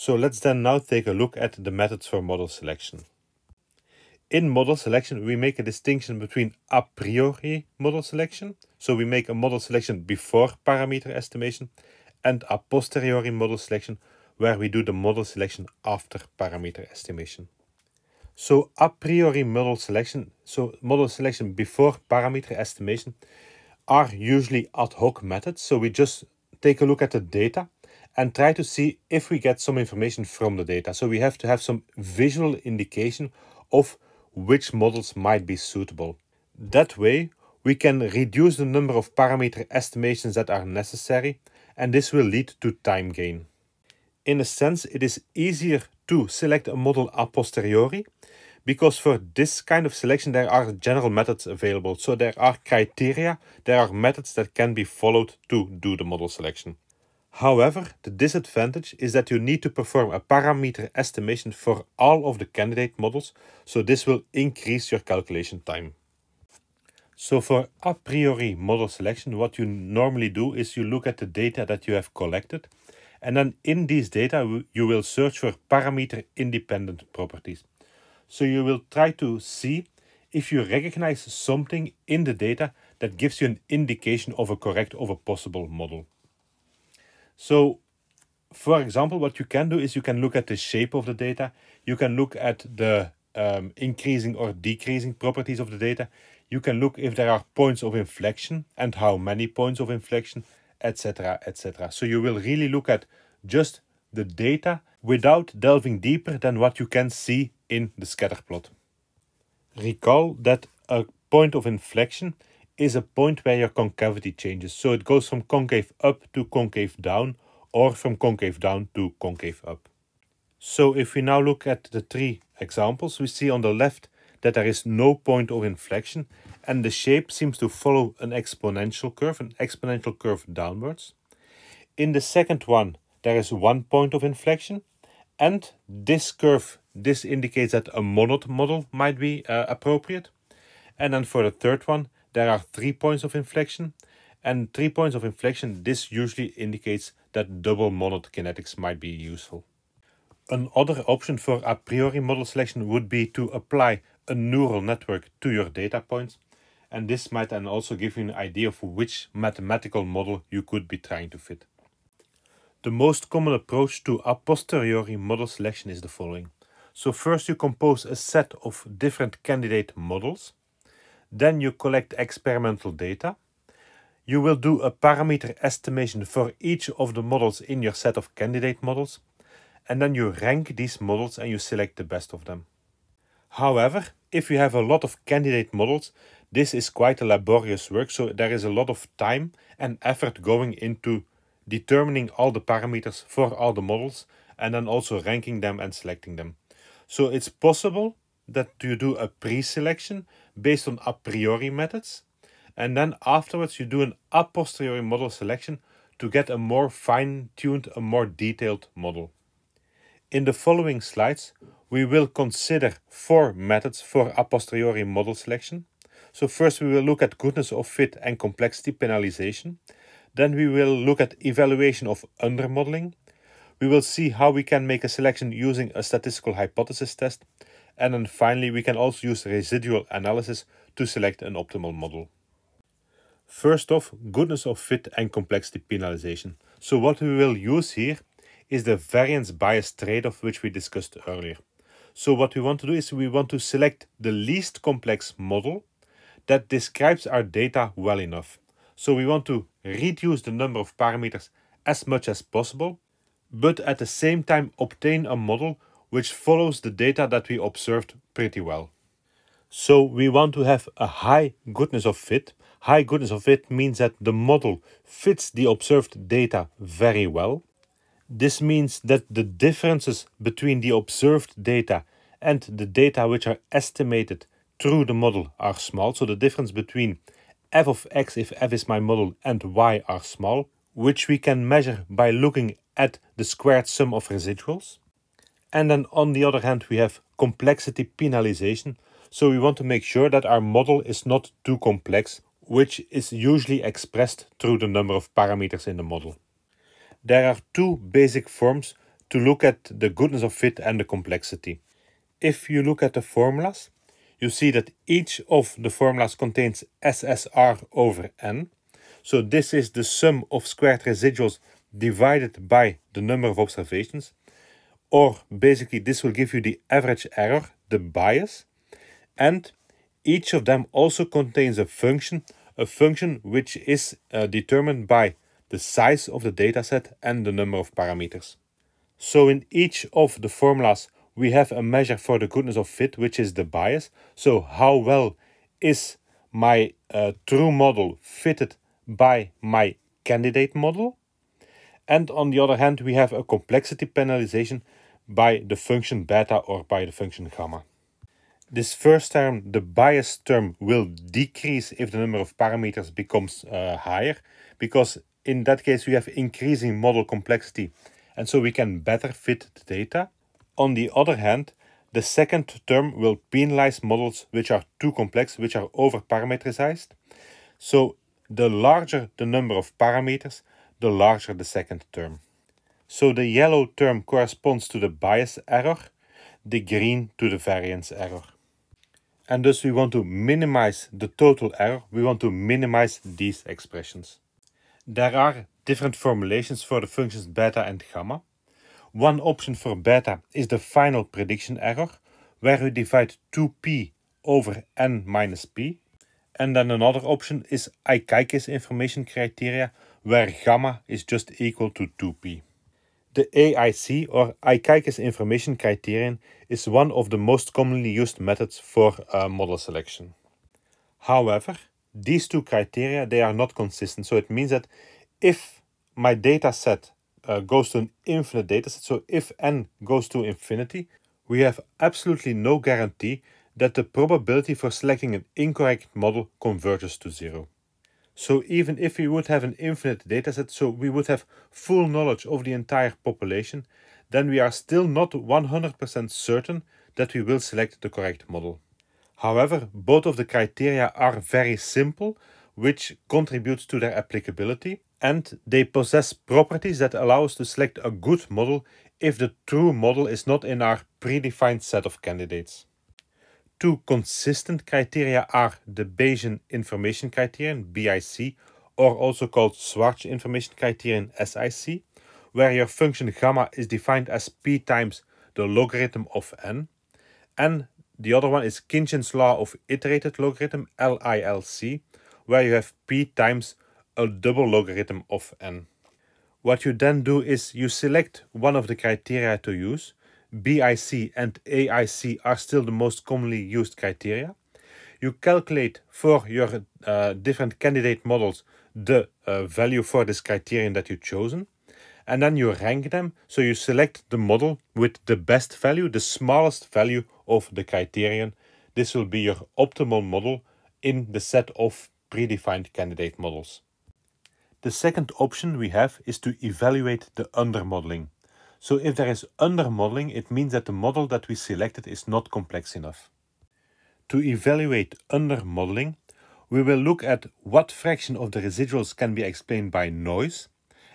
So let's then now take a look at the methods for model selection. In model selection, we make a distinction between a priori model selection, so we make a model selection before parameter estimation, and a posteriori model selection, where we do the model selection after parameter estimation. So a priori model selection, so model selection before parameter estimation, are usually ad hoc methods. So we just take a look at the data and try to see if we get some information from the data. So we have to have some visual indication of which models might be suitable. That way, we can reduce the number of parameter estimations that are necessary, and this will lead to time gain. In a sense, it is easier to select a model a posteriori, because for this kind of selection there are general methods available. So there are criteria, there are methods that can be followed to do the model selection. However, the disadvantage is that you need to perform a parameter estimation for all of the candidate models, so this will increase your calculation time. So for a priori model selection, what you normally do is you look at the data that you have collected, and then in these data, you will search for parameter independent properties. So you will try to see if you recognize something in the data that gives you an indication of a correct of a possible model. So for example, what you can do is you can look at the shape of the data. You can look at the um, increasing or decreasing properties of the data. You can look if there are points of inflection and how many points of inflection, etc., etc. So you will really look at just the data without delving deeper than what you can see in the scatter plot. Recall that a point of inflection is a point where your concavity changes. So it goes from concave up to concave down or from concave down to concave up. So if we now look at the three examples, we see on the left that there is no point of inflection and the shape seems to follow an exponential curve, an exponential curve downwards. In the second one, there is one point of inflection and this curve, this indicates that a monod model might be uh, appropriate. And then for the third one, there are three points of inflection. And three points of inflection, this usually indicates that double modeled kinetics might be useful. Another option for a priori model selection would be to apply a neural network to your data points. And this might then also give you an idea of which mathematical model you could be trying to fit. The most common approach to a posteriori model selection is the following. So first you compose a set of different candidate models then you collect experimental data. You will do a parameter estimation for each of the models in your set of candidate models. And then you rank these models and you select the best of them. However, if you have a lot of candidate models, this is quite a laborious work, so there is a lot of time and effort going into determining all the parameters for all the models and then also ranking them and selecting them. So it's possible that you do a pre-selection, based on a priori methods. And then afterwards, you do an a posteriori model selection to get a more fine-tuned, a more detailed model. In the following slides, we will consider four methods for a posteriori model selection. So first we will look at goodness of fit and complexity penalization. Then we will look at evaluation of undermodeling. We will see how we can make a selection using a statistical hypothesis test. And then finally, we can also use residual analysis to select an optimal model. First off, goodness of fit and complexity penalization. So what we will use here is the variance bias trade-off which we discussed earlier. So what we want to do is we want to select the least complex model that describes our data well enough. So we want to reduce the number of parameters as much as possible, but at the same time obtain a model which follows the data that we observed pretty well. So we want to have a high goodness of fit. High goodness of fit means that the model fits the observed data very well. This means that the differences between the observed data and the data which are estimated through the model are small. So the difference between f of x if f is my model and y are small, which we can measure by looking at the squared sum of residuals. And then on the other hand, we have complexity penalization. So we want to make sure that our model is not too complex, which is usually expressed through the number of parameters in the model. There are two basic forms to look at the goodness of fit and the complexity. If you look at the formulas, you see that each of the formulas contains SSR over n. So this is the sum of squared residuals divided by the number of observations or basically this will give you the average error, the bias. And each of them also contains a function, a function which is uh, determined by the size of the dataset and the number of parameters. So in each of the formulas, we have a measure for the goodness of fit, which is the bias. So how well is my uh, true model fitted by my candidate model? And on the other hand, we have a complexity penalization by the function beta or by the function gamma. This first term, the bias term, will decrease if the number of parameters becomes uh, higher, because in that case we have increasing model complexity, and so we can better fit the data. On the other hand, the second term will penalize models which are too complex, which are over-parameterized. So the larger the number of parameters, the larger the second term. So the yellow term corresponds to the bias error, the green to the variance error. And thus we want to minimize the total error, we want to minimize these expressions. There are different formulations for the functions beta and gamma. One option for beta is the final prediction error, where we divide 2p over n minus p. And then another option is Aikikis information criteria, where gamma is just equal to 2p. The AIC or Icacus information criterion is one of the most commonly used methods for uh, model selection. However, these two criteria, they are not consistent. So it means that if my data set uh, goes to an infinite data set, so if n goes to infinity, we have absolutely no guarantee that the probability for selecting an incorrect model converges to zero. So even if we would have an infinite dataset, so we would have full knowledge of the entire population, then we are still not 100% certain that we will select the correct model. However, both of the criteria are very simple, which contributes to their applicability, and they possess properties that allow us to select a good model if the true model is not in our predefined set of candidates two consistent criteria are the Bayesian information criterion, BIC, or also called Schwarz information criterion, SIC, where your function gamma is defined as p times the logarithm of n. And the other one is Kinchen's law of iterated logarithm, LILC, where you have p times a double logarithm of n. What you then do is you select one of the criteria to use, BIC and AIC are still the most commonly used criteria. You calculate for your uh, different candidate models the uh, value for this criterion that you've chosen. And then you rank them, so you select the model with the best value, the smallest value of the criterion. This will be your optimal model in the set of predefined candidate models. The second option we have is to evaluate the undermodeling. So if there is undermodeling, it means that the model that we selected is not complex enough. To evaluate undermodeling, we will look at what fraction of the residuals can be explained by noise,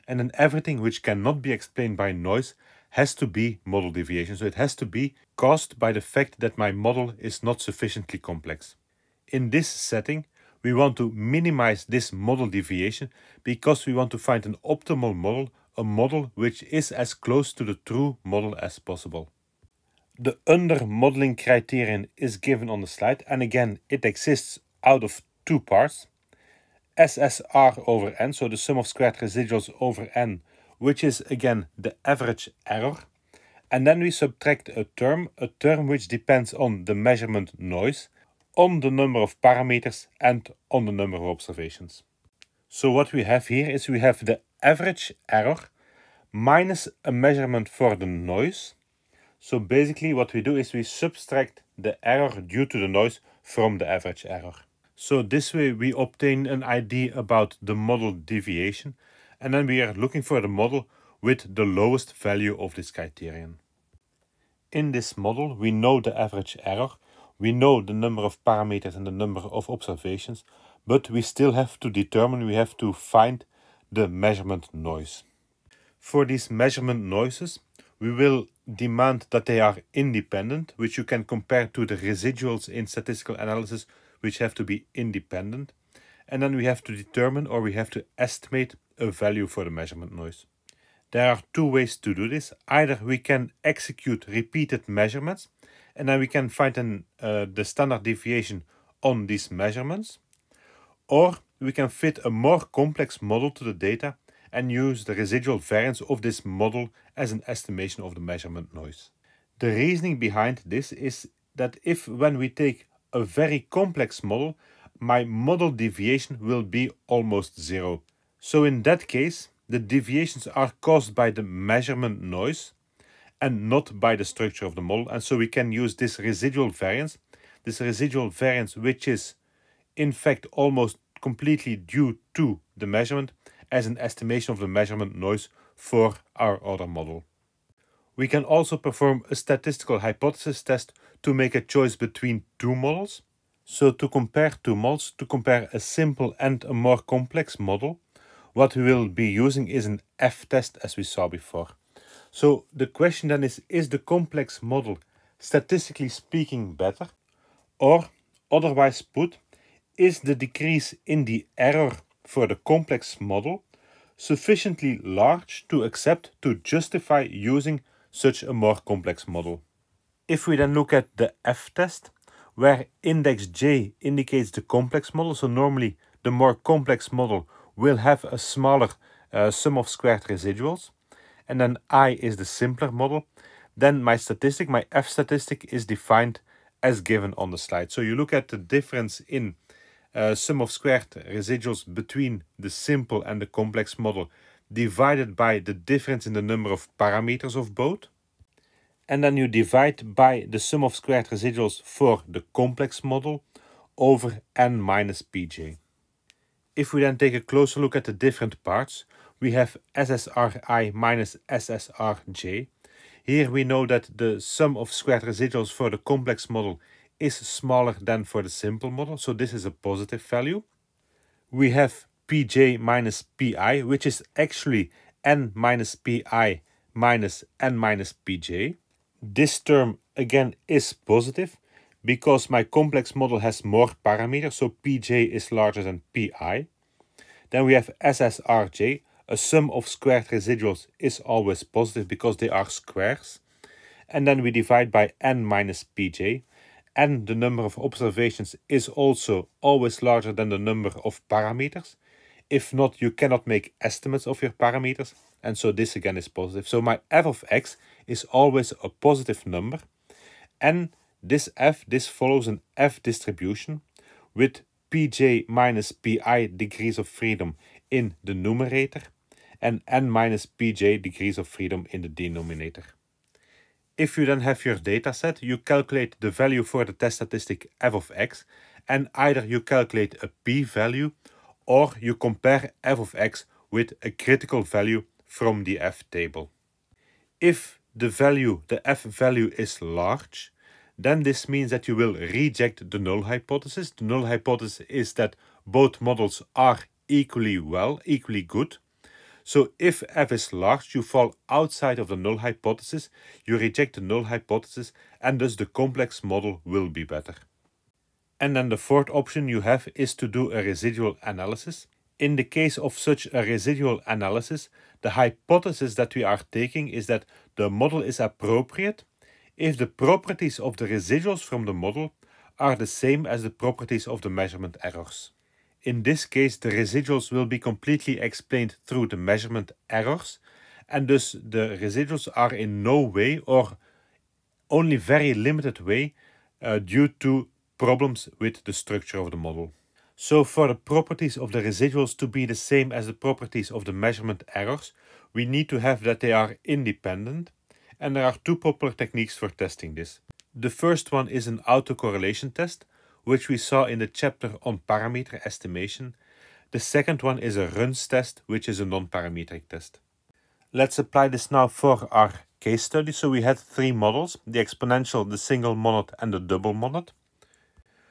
and then everything which cannot be explained by noise has to be model deviation. So it has to be caused by the fact that my model is not sufficiently complex. In this setting, we want to minimize this model deviation because we want to find an optimal model a model which is as close to the true model as possible. The under modeling criterion is given on the slide and again it exists out of two parts. SSR over n, so the sum of squared residuals over n, which is again the average error. And then we subtract a term, a term which depends on the measurement noise, on the number of parameters and on the number of observations. So what we have here is we have the average error minus a measurement for the noise. So basically what we do is we subtract the error due to the noise from the average error. So this way we obtain an idea about the model deviation and then we are looking for the model with the lowest value of this criterion. In this model we know the average error, we know the number of parameters and the number of observations, but we still have to determine, we have to find the measurement noise. For these measurement noises, we will demand that they are independent, which you can compare to the residuals in statistical analysis, which have to be independent. And then we have to determine or we have to estimate a value for the measurement noise. There are two ways to do this. Either we can execute repeated measurements, and then we can find an, uh, the standard deviation on these measurements. Or we can fit a more complex model to the data and use the residual variance of this model as an estimation of the measurement noise. The reasoning behind this is that if when we take a very complex model, my model deviation will be almost zero. So in that case, the deviations are caused by the measurement noise and not by the structure of the model. And so we can use this residual variance, this residual variance which is in fact almost completely due to the measurement as an estimation of the measurement noise for our other model. We can also perform a statistical hypothesis test to make a choice between two models. So to compare two models, to compare a simple and a more complex model, what we will be using is an F-test as we saw before. So the question then is, is the complex model statistically speaking better? Or otherwise put, is the decrease in the error for the complex model sufficiently large to accept to justify using such a more complex model? If we then look at the F-test, where index j indicates the complex model, so normally the more complex model will have a smaller uh, sum of squared residuals, and then i is the simpler model, then my statistic, my F statistic is defined as given on the slide. So you look at the difference in sum of squared residuals between the simple and the complex model divided by the difference in the number of parameters of both. And then you divide by the sum of squared residuals for the complex model over n minus pj. If we then take a closer look at the different parts, we have SSRI minus SSRJ. Here we know that the sum of squared residuals for the complex model is smaller than for the simple model, so this is a positive value. We have pj minus pi, which is actually n minus pi minus n minus pj. This term again is positive because my complex model has more parameters, so pj is larger than pi. Then we have SSRJ. A sum of squared residuals is always positive because they are squares. And then we divide by n minus pj and the number of observations is also always larger than the number of parameters. If not, you cannot make estimates of your parameters. And so this again is positive. So my f of x is always a positive number. And this f, this follows an f distribution with pj minus pi degrees of freedom in the numerator and n minus pj degrees of freedom in the denominator. If you then have your data set, you calculate the value for the test statistic f of x, and either you calculate a p-value or you compare f of x with a critical value from the f table. If the value, the f value is large, then this means that you will reject the null hypothesis. The null hypothesis is that both models are equally well, equally good, so if f is large, you fall outside of the null hypothesis, you reject the null hypothesis, and thus the complex model will be better. And then the fourth option you have is to do a residual analysis. In the case of such a residual analysis, the hypothesis that we are taking is that the model is appropriate if the properties of the residuals from the model are the same as the properties of the measurement errors. In this case, the residuals will be completely explained through the measurement errors. And thus the residuals are in no way or only very limited way uh, due to problems with the structure of the model. So for the properties of the residuals to be the same as the properties of the measurement errors, we need to have that they are independent. And there are two popular techniques for testing this. The first one is an autocorrelation test, which we saw in the chapter on parameter estimation. The second one is a runs test, which is a non-parametric test. Let's apply this now for our case study. So we had three models, the exponential, the single monad and the double monad.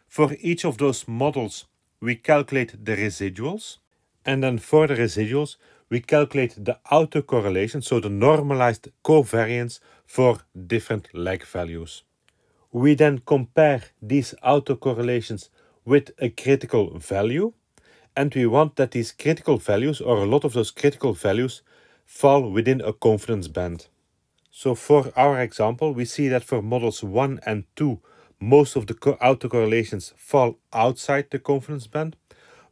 For each of those models, we calculate the residuals. And then for the residuals, we calculate the autocorrelation, so the normalized covariance for different lag values. We then compare these autocorrelations with a critical value, and we want that these critical values, or a lot of those critical values, fall within a confidence band. So for our example, we see that for models 1 and 2, most of the autocorrelations fall outside the confidence band,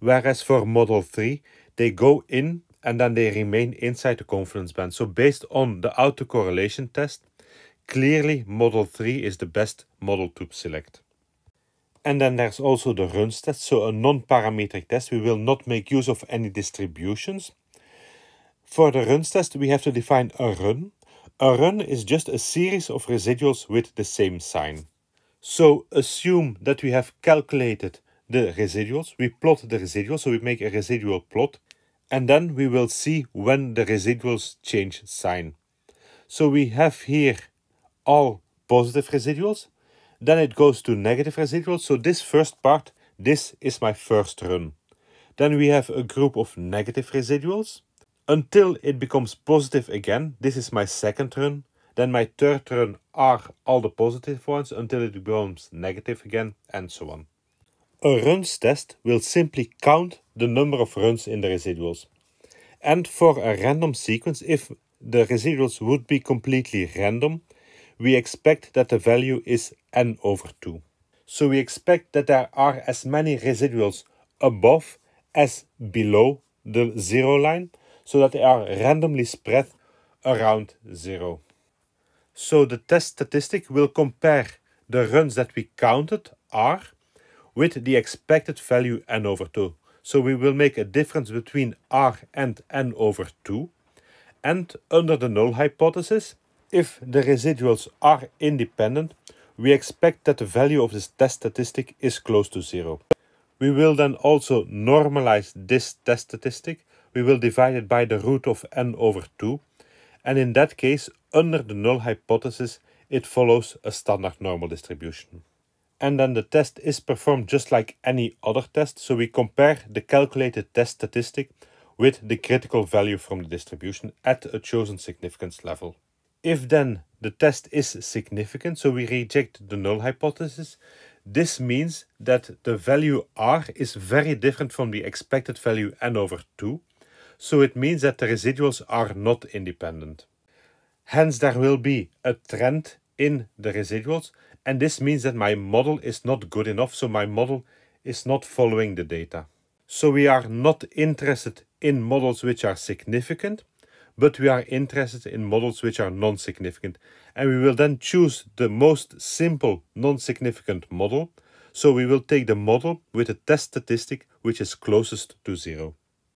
whereas for model 3, they go in and then they remain inside the confidence band. So based on the autocorrelation test, Clearly, Model 3 is the best model to select. And then there's also the runs test, so a non-parametric test. We will not make use of any distributions. For the runs test, we have to define a run. A run is just a series of residuals with the same sign. So assume that we have calculated the residuals. We plot the residuals, so we make a residual plot. And then we will see when the residuals change sign. So we have here all positive residuals. Then it goes to negative residuals. So this first part, this is my first run. Then we have a group of negative residuals. Until it becomes positive again, this is my second run. Then my third run are all the positive ones until it becomes negative again and so on. A runs test will simply count the number of runs in the residuals. And for a random sequence, if the residuals would be completely random, we expect that the value is n over 2. So we expect that there are as many residuals above as below the zero line, so that they are randomly spread around zero. So the test statistic will compare the runs that we counted R with the expected value n over 2. So we will make a difference between R and n over 2. And under the null hypothesis, if the residuals are independent, we expect that the value of this test statistic is close to zero. We will then also normalize this test statistic. We will divide it by the root of n over 2. And in that case, under the null hypothesis, it follows a standard normal distribution. And then the test is performed just like any other test. So we compare the calculated test statistic with the critical value from the distribution at a chosen significance level. If then the test is significant, so we reject the null hypothesis, this means that the value r is very different from the expected value n over 2, so it means that the residuals are not independent. Hence there will be a trend in the residuals and this means that my model is not good enough, so my model is not following the data. So we are not interested in models which are significant, but we are interested in models which are non-significant and we will then choose the most simple non-significant model. So we will take the model with a test statistic which is closest to zero.